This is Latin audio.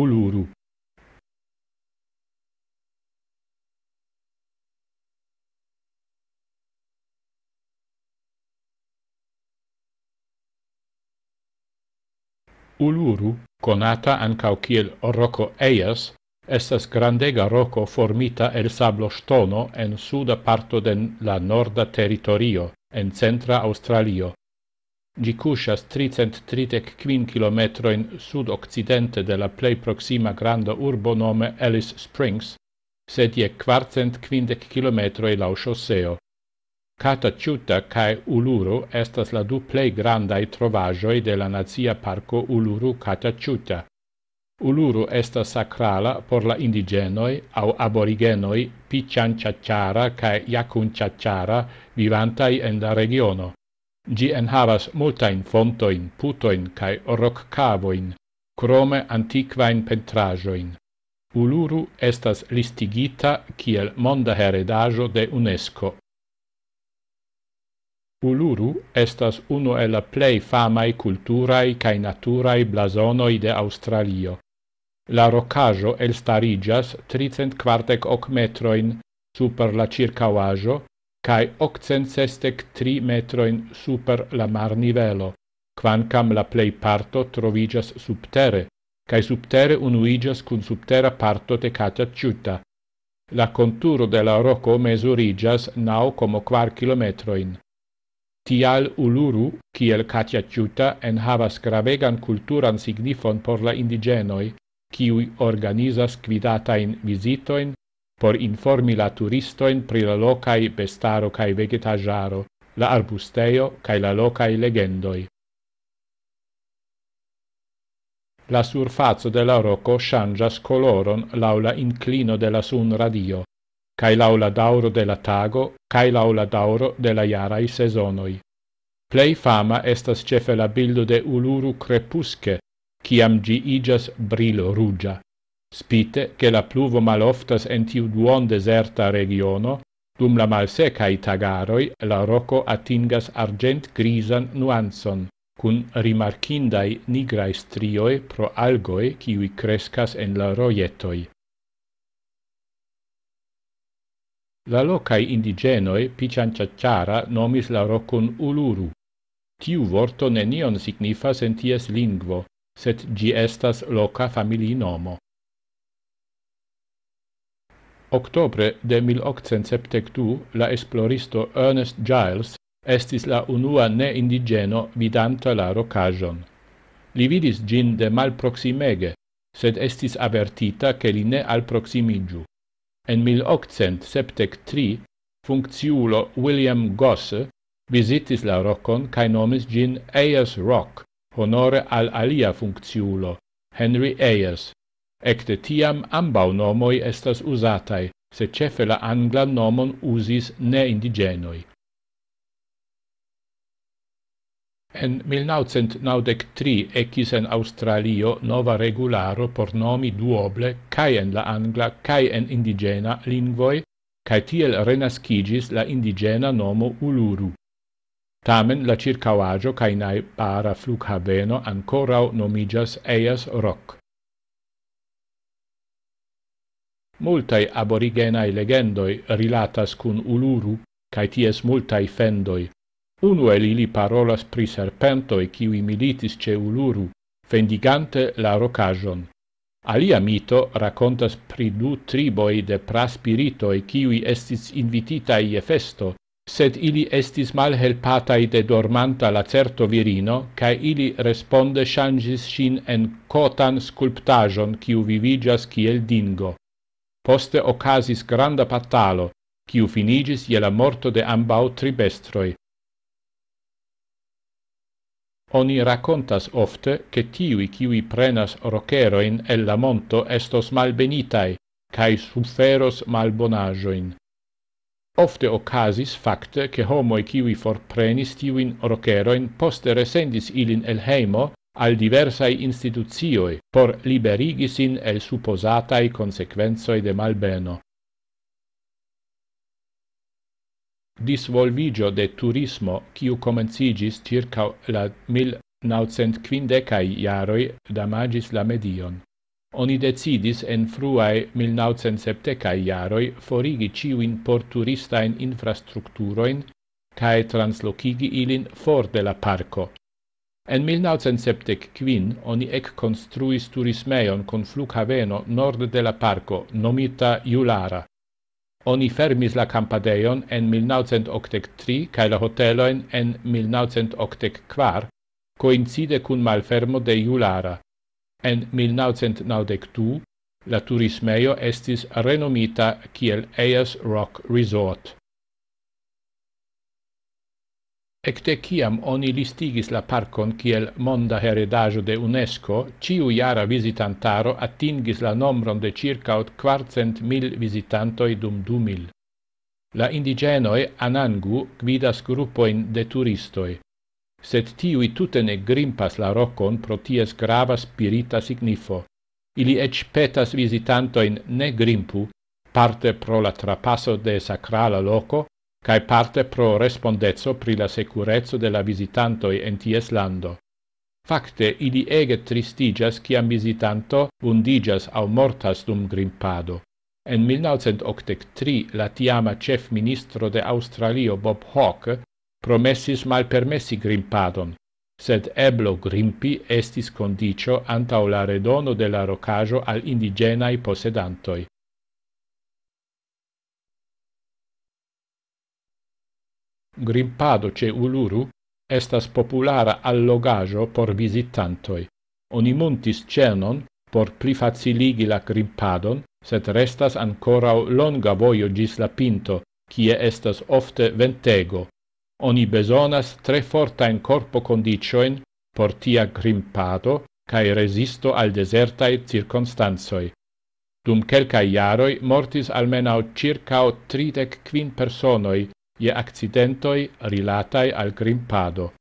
uluru. Uluru, conata ancau kiel roco Eias, estas grandega roco formita el sablo stono en suda parto de la norda territorio, en centra Australio. Gi cusas 335 quin kilometro in sud occidente de la plei proxima grando urbo nome Alice Springs, sed je quartcent kilometro e lau chosseo. Cata cae Uluru estas la du plei grandai trovajoi de la nazia parco Uluru Cata Uluru esta sacrala por la indigenoi au aborigenoi Pichan-Chachara cae Yakun chachara vivantai en la regiono. Gi en havas multa in fonto in puto in kai rock cavo in crome antiqua in pentrajo in Uluru estas listigita kiel monda heredajo de UNESCO. Uluru estas uno el la plei famae culturae cae naturae blasonoi de Australio. La rocajo el starigias 340 ok metroin super la circauajo, cae octcentestec tri metroin super la mar nivelo, quancam la plei parto trovigas subtere, cae subtere unuigas cun subtera parto de Ciuta. La conturo de la roco mesurigas nau como quar kilometroin. Tial Uluru, kiel Katia Ciuta, en havas gravegan culturan signifon por la indigenoi, kiui organizas quidatain visitoin por informi la turisto in pri la locai i pestaro kai vegetajaro la arbusteo kai la loca i legendoi la surfazo de la roco shanja scoloron la inclino de la sun radio kai la dauro de la tago kai la dauro de la yara i sezonoi plei fama estas chefe la bildo de uluru crepusque kiam gi igas brilo rugia Spite che la pluvo maloftas en tiu duon deserta regiono, dum la malseca tagaroi la roco atingas argent grisan nuanson, cun rimarcindai nigrae strioe pro algoe ciui crescas en la roietoi. La locae indigenoe pichan ciacciara nomis la rocon uluru. Tiu vorto nenion signifas en ties lingvo, set gi estas loca famili nomo. Octobre de 1872 la esploristo Ernest Giles estis la unua ne indigeno vidanta la rocajon. Li vidis gin de mal proximege, sed estis avertita che li ne al proximigiu. En 1873 funcciulo William Gosse visitis la rocon cae nomis gin Ayers Rock, honore al alia funcciulo, Henry Ayers. Ecte tiam ambau nomoi estas usatai, se cefe la angla nomon usis ne indigenoi. En 1993 ecis en Australio nova regularo por nomi duoble cae en la angla cae en indigena lingvoi, cae tiel renascigis la indigena nomo Uluru. Tamen la circauagio cae para flughaveno ancorau nomijas Eas Rock. multae aborigenae legendoi rilatas cun uluru, cae ties multae fendoi. Unu el ili parolas pri serpentoi cui militis ce uluru, fendigante la rocajon. Alia mito racontas pri du triboi de praspiritoi cui estis invitita ie festo, sed ili estis malhelpatai de dormanta la certo virino, cae ili responde shangis sin en cotan sculptajon ciu vivigas ciel dingo poste occasis granda patalo qui finigis et la morto de ambau tribestroi Oni racontas ofte che tiui qui prenas rochero in el la monto estos malbenitai kai suferos malbonajo Ofte occasis facte che homo qui forprenis tiui in in poste resendis ilin el heimo al diversae institutioi por liberigi sin el supposatai consequenzoi de malbeno. Disvolvigio de turismo, ciu comencigis circa la 1950-ai iaroi, damagis la medion. Oni decidis en fruae 1970-ai iaroi forigi ciuin porturistain infrastructuroin cae translocigi ilin for de la parco. En 1975 oni ec construis turismeion con flughaveno nord de la parco, nomita Iulara. Oni fermis la campadeion en 1983 cae la hoteloen en 1984, coincide cun malfermo de Iulara. En 1992 la turismeio estis renomita kiel Ayers Rock Resort. Ecte ciam oni listigis la parcon ciel monda heredajo de UNESCO, ciu iara visitantaro attingis la nombron de circa ot quartcent mil visitantoi dum du mil. La indigenoe anangu gvidas gruppoin de turistoi, set tiui tutene grimpas la rocon pro ties grava spirita signifo. Ili ec petas visitantoin ne grimpu, parte pro la trapaso de sacrala loco, cae parte pro respondezzo pri la securezzo della visitantoi en ties lando. Facte, ili ege tristigas ciam visitanto vundigas au mortas dum grimpado. En 1983 la tiama cef ministro de Australio Bob Hawke promessis mal permessi grimpadon, sed eblo grimpi estis condicio antau la redono de la rocajo al indigenai posedantoi. grimpado ce uluru estas populara allogajo por visitantoi oni montis cernon por pli faciligi la grimpadon se restas ancora longa voio gis la pinto qui estas ofte ventego oni bezonas tre forta in corpo condicio portia grimpado kai resisto al deserta et circonstanzoi Dum kelkai jaroi mortis almenau circao 35 personoi ie accidentoi rilatai al grimpado.